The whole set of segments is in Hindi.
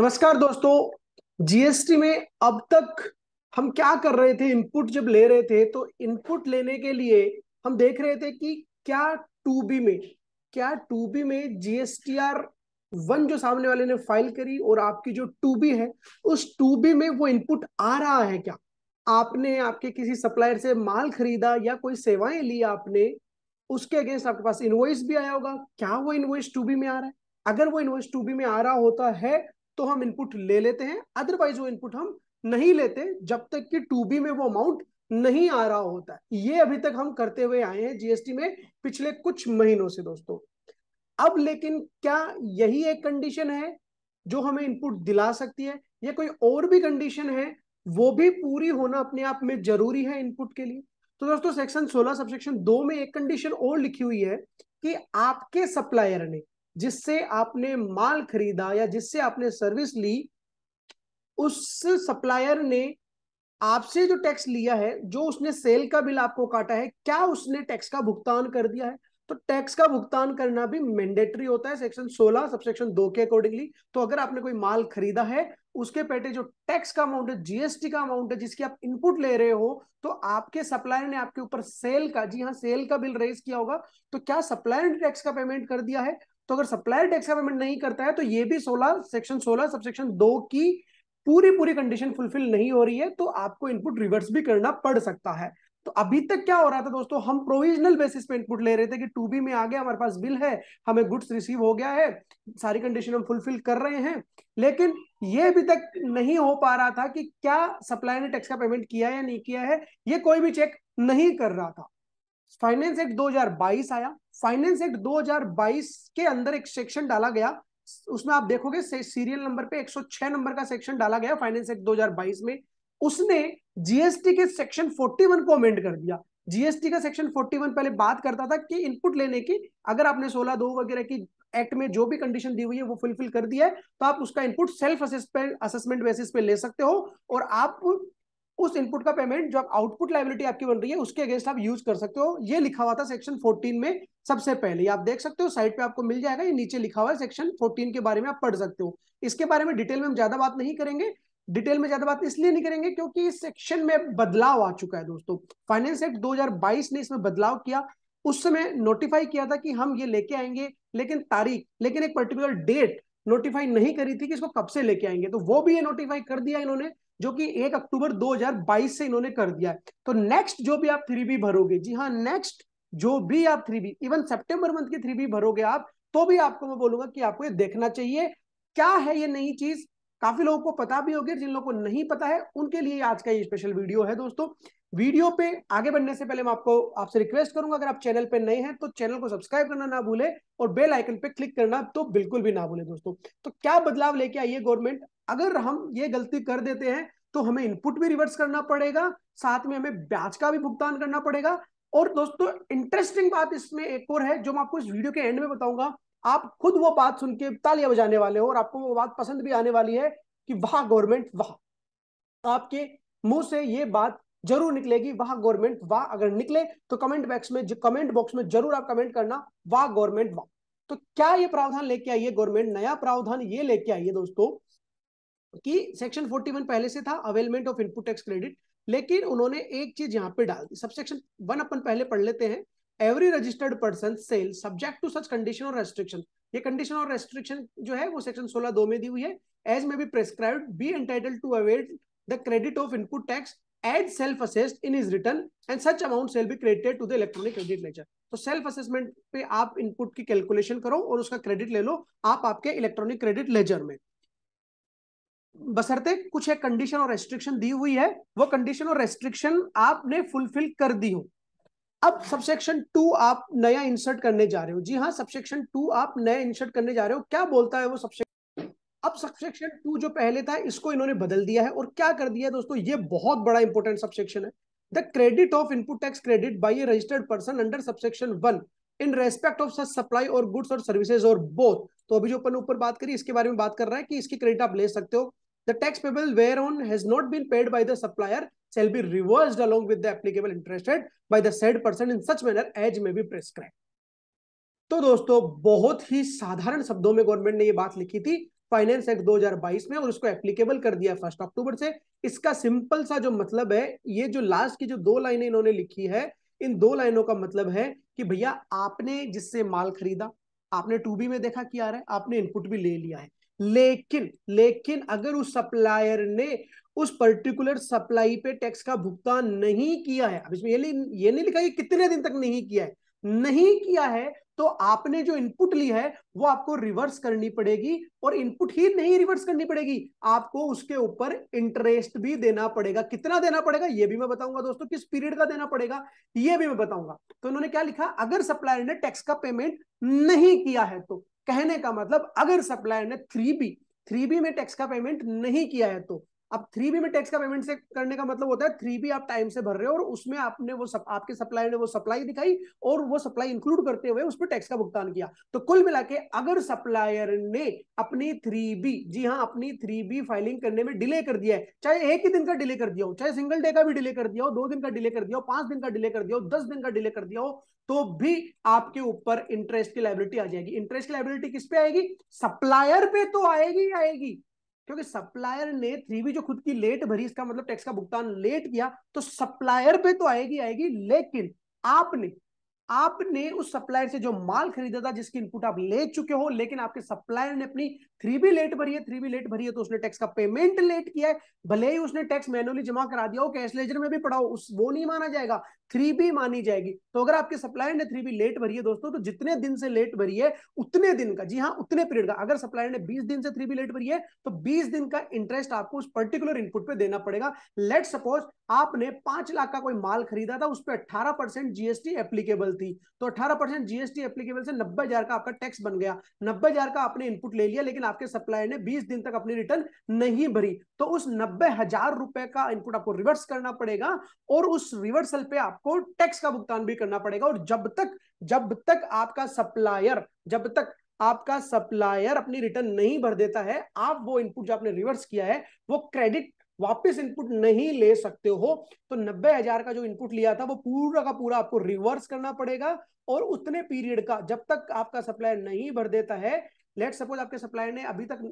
नमस्कार दोस्तों जीएसटी में अब तक हम क्या कर रहे थे इनपुट जब ले रहे थे तो इनपुट लेने के लिए हम देख रहे थे कि क्या टू बी में क्या टू बी में जीएसटी आर वन जो सामने वाले ने फाइल करी और आपकी जो टू बी है उस टू बी में वो इनपुट आ रहा है क्या आपने आपके किसी सप्लायर से माल खरीदा या कोई सेवाएं ली आपने उसके अगेंस्ट आपके पास इनवॉइस भी आया होगा क्या वो इनवॉइस टू बी में आ रहा है अगर वो इनवॉइस टू बी में आ रहा होता है तो हम इनपुट ले लेते हैं अदरवाइज वो इनपुट हम नहीं लेते जब तक कि टू बी में वो अमाउंट नहीं आ रहा होता ये अभी तक हम करते हुए आए हैं जीएसटी में पिछले कुछ महीनों से दोस्तों अब लेकिन क्या यही एक कंडीशन है जो हमें इनपुट दिला सकती है या कोई और भी कंडीशन है वो भी पूरी होना अपने आप में जरूरी है इनपुट के लिए तो दोस्तों सेक्शन 16 सबसेक्शन दो में एक कंडीशन और लिखी हुई है कि आपके सप्लायर ने जिससे आपने माल खरीदा या जिससे आपने सर्विस ली उस सप्लायर ने आपसे जो टैक्स लिया है जो उसने सेल का बिल आपको काटा है क्या उसने टैक्स का भुगतान कर दिया है तो टैक्स का भुगतान करना भी मैंडेटरी होता है सेक्शन 16 सबसेक्शन 2 के अकॉर्डिंगली तो अगर आपने कोई माल खरीदा है उसके पेटे जो टैक्स का अमाउंट है जीएसटी का अमाउंट है जिसकी आप इनपुट ले रहे हो तो आपके सप्लायर ने आपके ऊपर सेल का जी हाँ सेल का बिल रेज किया होगा तो क्या सप्लायर ने टैक्स का पेमेंट कर दिया है तो अगर सप्लायर टैक्स का पेमेंट नहीं करता है तो ये भी सोलह सेक्शन सोलह सबसे दो की पूरी पूरी कंडीशन फुलफिल नहीं हो रही है तो आपको इनपुट रिवर्स भी करना पड़ सकता है तो अभी तक क्या हो रहा था दोस्तों हम प्रोविजनल बेसिस पे इनपुट ले रहे थे कि टू बी में आ गया हमारे पास बिल है हमें गुड्स रिसीव हो गया है सारी कंडीशन हम फुलफिल कर रहे हैं लेकिन ये अभी तक नहीं हो पा रहा था कि क्या सप्लायर ने टैक्स का पेमेंट किया या नहीं किया है ये कोई भी चेक नहीं कर रहा था फाइनेंस एक्ट 2022 आया फाइनेंस एक्ट 2022 के अंदर एक सेक्शन डाला गया उसमें आप देखोगे सीरियल नंबर पे 106 नंबर का सेक्शन डाला गया फाइनेंस एक्ट 2022 में उसने जीएसटी के सेक्शन 41 को अमेंड कर दिया जीएसटी का सेक्शन 41 पहले बात करता था कि इनपुट लेने की अगर आपने 16 दो वगैरह की एक्ट में जो भी कंडीशन दी हुई है वो फुलफिल कर दिया है तो आप उसका इनपुट सेल्फ असेसमेंट बेसिस पे ले सकते हो और आप उस इनपुट का पेमेंट जो आउटपुट लाइबिलिटी आपकी बन रही है उसके अगेंस्ट आप यूज कर सकते हो ये लिखा हुआ था सेक्शन 14 में सबसे पहले आप देख सकते हो साइड पे आपको मिल जाएगा ये नीचे लिखा हुआ है सेक्शन 14 के बारे में आप पढ़ सकते हो इसके बारे में डिटेल में हम ज्यादा बात नहीं करेंगे डिटेल में ज्यादा बात इसलिए नहीं करेंगे क्योंकि इस सेक्शन में बदलाव आ चुका है दोस्तों फाइनेंस एक्ट 2022 ने इसमें बदलाव किया उस समय नोटिफाई किया था कि हम ये लेके आएंगे लेकिन तारीख लेकिन एक पर्टिकुलर डेट नोटिफाई नहीं करी थी कि इसको कब से लेके आएंगे तो वो भी ये नोटिफाई कर दिया इन्होंने जो कि एक अक्टूबर 2022 से इन्होंने कर दिया है तो नेक्स्ट जो भी आप थ्री बी भरोगे जी हाँ नेक्स्ट जो भी आप three B even September month की थ्री बी भरोगे आप तो भी आपको मैं बोलूंगा कि आपको ये देखना चाहिए क्या है ये नई चीज काफी लोगों को पता भी होगी जिन लोगों को नहीं पता है उनके लिए आज का ये स्पेशल वीडियो है दोस्तों वीडियो पे आगे बढ़ने से पहले मैं आपको आपसे रिक्वेस्ट करूंगा अगर आप चैनल पे नए हैं तो चैनल को सब्सक्राइब करना ना भूले और बेल आइकन पे क्लिक करना तो बिल्कुल भी ना भूले दोस्तों तो क्या बदलाव लेके आई है गवर्नमेंट अगर हम ये गलती कर देते हैं तो हमें इनपुट भी रिवर्स करना पड़ेगा साथ में हमें ब्याज का भी भुगतान करना पड़ेगा और दोस्तों इंटरेस्टिंग बात इसमें एक और है जो मैं आपको इस वीडियो के एंड में बताऊंगा आप खुद वो बात सुन के तालियां बजाने वाले हो और आपको वो बात पसंद भी आने वाली है कि वाह गवर्नमेंट वाह आपके मुंह से ये बात जरूर निकलेगी वाह गवर्नमेंट वाह अगर निकले तो कमेंट बॉक्स में कमेंट बॉक्स में जरूर आप कमेंट करना वाह गवर्नमेंट वाह तो क्या ये प्रावधान लेके आई है गवर्नमेंट नया प्रावधान ये लेके आई है दोस्तों कि सेक्शन 41 पहले से था availment of input tax credit लेकिन उन्होंने एक चीज यहाँ पे डाल दी सेक्शन वन अपन पहले पढ़ लेते हैं every registered person shall subject to such condition और रेस्ट्रिक्शन ये कंडीशन और रेस्ट्रिक्शन जो है वो सेक्शन सोलह दो में दी हुई है as may be prescribed be entitled to avail the credit of input tax as self assessed in his return and such amount shall be credited to the electronic credit ledger तो सेल्फ असेसमेंट पे आप इनपुट की कैलकुलेशन करो और उसका क्रेडिट ले लो आप आपके इलेक्ट्रॉनिक क्रेडिट लेजर में बसरते कुछ एक कंडीशन और रेस्ट्रिक्शन दी हुई है वो कंडीशन और रेस्ट्रिक्शन आपने फुलफिल कर दी हो अब सबसेक्शन टू आप नया इंसर्ट करने जा रहे हो जी हाँ सबसेक्शन टू आप नया इंसर्ट करने जा रहे हो क्या बोलता है वो सबसे अब सबसेक्शन टू जो पहले था इसको इन्होंने बदल दिया है और क्या कर दिया है दोस्तों ये बहुत बड़ा इंपॉर्टेंट सबसेक्शन है the credit of input tax credit by a registered person under subsection one in respect of such supply और गुड्स और सर्विसेज और बोथ तो अभी जो अपन ऊपर बात करी इसके बारे में बात कर रहा है कि इसकी क्रेडिट आप ले सकते हो the tax payable where on has not been paid by the supplier shall be reverse along with the applicable interested by the said person in such manner as may be prescribed तो दोस्तों बहुत ही साधारण शब्दों में गवर्नमेंट ने ये बात लिखी थी फाइनेंस एक्ट 2022 में और उसको एप्लीकेबल कर दिया फर्स्ट अक्टूबर से इसका सिंपल सा जो मतलब है ये जो लास्ट की जो दो लाइनें इन्होंने लिखी है इन दो लाइनों का मतलब है कि भैया आपने जिससे माल खरीदा आपने टू बी में देखा क्या रहा है आपने इनपुट भी ले लिया है लेकिन लेकिन अगर उस सप्लायर ने उस पर्टिकुलर सप्लाई पे टैक्स का भुगतान नहीं किया है अब इसमें ये, ये नहीं लिखा कि कितने दिन तक नहीं किया है नहीं किया है तो आपने जो इनपुट ली है वो आपको रिवर्स करनी पड़ेगी और इनपुट ही नहीं रिवर्स करनी पड़ेगी आपको उसके ऊपर इंटरेस्ट भी देना पड़ेगा कितना देना पड़ेगा ये भी मैं बताऊंगा दोस्तों किस पीरियड का देना पड़ेगा ये भी मैं बताऊंगा तो उन्होंने क्या लिखा अगर सप्लायर ने टैक्स का पेमेंट नहीं किया है तो कहने का मतलब अगर सप्लायर ने थ्री बी थ्री बी में टैक्स का पेमेंट नहीं किया है तो अब थ्री बी में टैक्स का पेमेंट से करने का मतलब होता है थ्री बी आप टाइम से भर रहे हो और उसमें आपने वो सप, आपके सप्लाई ने वो सप्लाई दिखाई और वो सप्लाई इंक्लूड करते हुए उस पर टैक्स का भुगतान किया तो कुल मिला के अगर सप्लायर ने अपनी थ्री बी जी हाँ अपनी थ्री बी फाइलिंग करने में डिले कर दिया है चाहे एक ही दिन का डिले कर दिया हो चाहे सिंगल डे का भी डिले कर दिया हो दो दिन का डिले कर दिया हो पांच दिन का डिले कर दिया हो दस दिन का डिले कर दिया हो तो भी आपके ऊपर इंटरेस्ट की लाइबिलिटी आ जाएगी इंटरेस्ट की लाइबिलिटी किस पे आएगी सप्लायर पे तो आएगी आएगी क्योंकि सप्लायर ने थ्री जो खुद की लेट भरी इसका मतलब टैक्स का भुगतान लेट किया तो सप्लायर पे तो आएगी आएगी लेकिन आपने आपने उस सप्लायर से जो माल खरीदा था जिसकी इनपुट आप ले चुके हो लेकिन आपके सप्लायर ने अपनी थ्री बी लेट भरी है थ्री बी लेट भरी है तो उसने टैक्स का पेमेंट लेट किया है भले ही उसने टैक्स मैनुअली जमा करा दिया हो कैश लेजर में भी पड़ा हो उस वो नहीं माना जाएगा थ्री बी मानी जाएगी तो अगर आपके सप्लायर ने थ्री बी लेट भरी है दोस्तों तो जितने दिन से लेट भरी है उतने दिन का जी हाँ उतने पीरियड का अगर सप्लायर ने बीस दिन से थ्री बी लेट भरी है तो बीस दिन का इंटरेस्ट आपको उस पर्टिकुलर इनपुट पर देना पड़ेगा लेट सपोज आपने पांच लाख का कोई माल खरीदा था उस पर अट्ठारह परसेंट जीएसटी एप्लीकेबल थी तो 18 परसेंट जीएसटी एप्लीकेबल से नब्बे हजार का आपका टैक्स बन गया नब्बे हजार का आपने इनपुट ले लिया लेकिन आपके सप्लायर ने 20 दिन तक अपनी रिटर्न नहीं भरी तो उस नब्बे हजार रुपए का इनपुट आपको रिवर्स करना पड़ेगा और उस रिवर्सल पे आपको टैक्स का भुगतान भी करना पड़ेगा और जब तक जब तक आपका सप्लायर जब तक आपका सप्लायर अपनी रिटर्न नहीं भर देता है आप वो इनपुट जो आपने रिवर्स किया है वो क्रेडिट वापस इनपुट नहीं ले सकते हो तो नब्बे हजार का जो इनपुट लिया था वो पूरा का पूरा आपको रिवर्स करना पड़ेगा और उतने पीरियड का जब तक आपका सप्लायर नहीं भर देता है लेट सपोज आपके सप्लायर ने अभी तक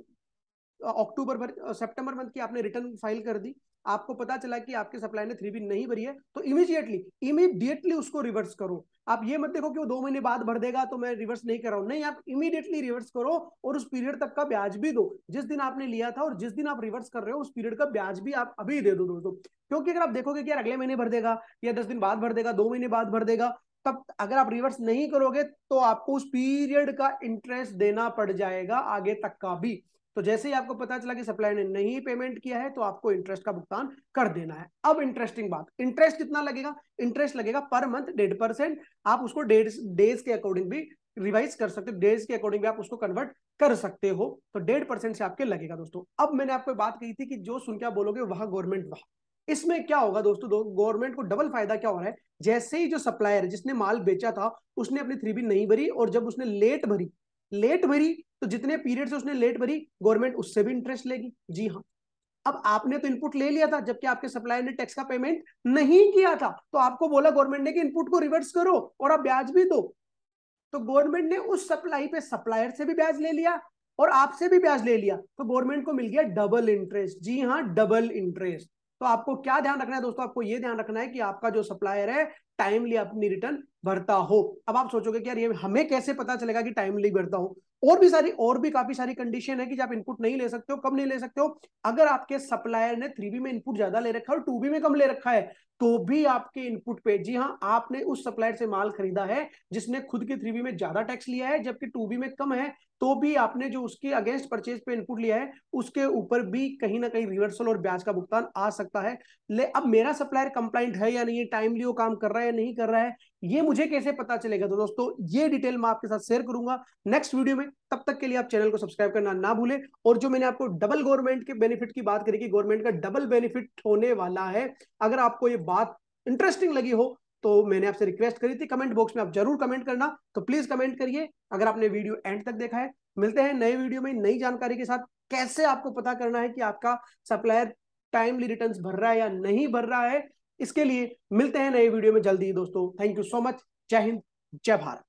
अक्टूबर भर सितंबर मंथ की आपने रिटर्न फाइल कर दी आपको पता चला कि आपके सप्लाई ने थ्री बी नहीं भरी है तो इमीडिएटली इमीडिएटली उसको रिवर्स करो आप ये मत देखो कि वो दो महीने बाद भर देगा तो मैं रिवर्स नहीं कर रहा हूँ नहीं आप इमीडिएटली रिवर्स करो और उस पीरियड तक का ब्याज भी दो जिस दिन आपने लिया था और जिस दिन आप रिवर्स कर रहे हो उस पीरियड का ब्याज भी आप अभी दे दो दोस्तों क्योंकि अगर आप देखोगे कि यार अगले महीने भर देगा या दस दिन बाद भर देगा दो महीने बाद भर देगा तब अगर आप रिवर्स नहीं करोगे तो आपको उस पीरियड का इंटरेस्ट देना पड़ जाएगा आगे तक का भी तो जैसे ही आपको पता चला कि सप्लायर ने नहीं पेमेंट किया है तो आपको इंटरेस्ट का भुगतान कर देना है अब इंटरेस्टिंग बात इंटरेस्ट कितना लगेगा इंटरेस्ट लगेगा पर मंथ डेढ़ परसेंट आप उसको डेढ़ डेज के अकॉर्डिंग भी रिवाइज कर सकते हो डेज के अकॉर्डिंग भी आप उसको कन्वर्ट कर सकते हो तो डेढ़ परसेंट से आपके लगेगा दोस्तों अब मैंने आपको बात कही थी कि जो सुन क्या बोलोगे वह गवर्नमेंट वह इसमें क्या होगा दोस्तों दो, गवर्नमेंट को डबल फायदा क्या हो रहा है जैसे ही जो सप्लायर जिसने माल बेचा था उसने अपनी थ्री बी नहीं भरी और जब उसने लेट भरी लेट भरी तो जितने पीरियड से उसने लेट भरी गवर्नमेंट उससे भी इंटरेस्ट लेगी जी हाँ अब आपने तो इनपुट ले लिया था जबकि आपके सप्लायर ने टैक्स का पेमेंट नहीं किया था तो आपको बोला गवर्नमेंट ने कि इनपुट को रिवर्स करो और आप ब्याज भी दो तो गवर्नमेंट ने उस सप्लाई पे सप्लायर से भी ब्याज ले लिया और आपसे भी ब्याज ले लिया तो गवर्नमेंट को मिल गया डबल इंटरेस्ट जी हाँ डबल इंटरेस्ट तो आपको क्या ध्यान रखना है दोस्तों आपको ये ध्यान रखना है कि आपका जो सप्लायर है टाइमली अपनी रिटर्न भरता हो अब आप सोचोगे कि यार ये हमें कैसे पता चलेगा कि टाइमली भरता हो और भी सारी और भी काफी सारी कंडीशन है कि आप इनपुट नहीं ले सकते हो कब नहीं ले सकते हो अगर आपके सप्लायर ने थ्री बी में इनपुट ज्यादा ले रखा है और टू बी में कम ले रखा है तो भी आपके इनपुट पे जी हाँ आपने उस सप्लायर से माल खरीदा है जिसने खुद के थ्री बी में ज्यादा टैक्स लिया है जबकि टू बी में कम है तो भी आपने जो उसके अगेंस्ट परचेज पे इनपुट लिया है उसके ऊपर भी कहीं ना कहीं रिवर्सल और ब्याज का भुगतान आ सकता है ले अब मेरा सप्लायर कंप्लाइंट है या नहीं टाइमली वो काम कर रहा है या नहीं कर रहा है ये मुझे कैसे पता चलेगा तो दोस्तों ये डिटेल मैं आपके साथ शेयर करूंगा नेक्स्ट वीडियो में तब तक के लिए आप चैनल को सब्सक्राइब करना ना भूलें और जो मैंने आपको डबल गवर्नमेंट के बेनिफिट की बात करी कि गवर्नमेंट का डबल बेनिफिट होने वाला है अगर आपको ये बात इंटरेस्टिंग लगी हो तो मैंने आपसे रिक्वेस्ट करी थी कमेंट बॉक्स में आप जरूर कमेंट करना तो प्लीज कमेंट करिए अगर आपने वीडियो एंड तक देखा है मिलते हैं नए वीडियो में नई जानकारी के साथ कैसे आपको पता करना है कि आपका सप्लायर टाइमली रिटर्न भर रहा है या नहीं भर रहा है इसके लिए मिलते हैं नए वीडियो में जल्दी दोस्तों थैंक यू सो मच जय हिंद जय भारत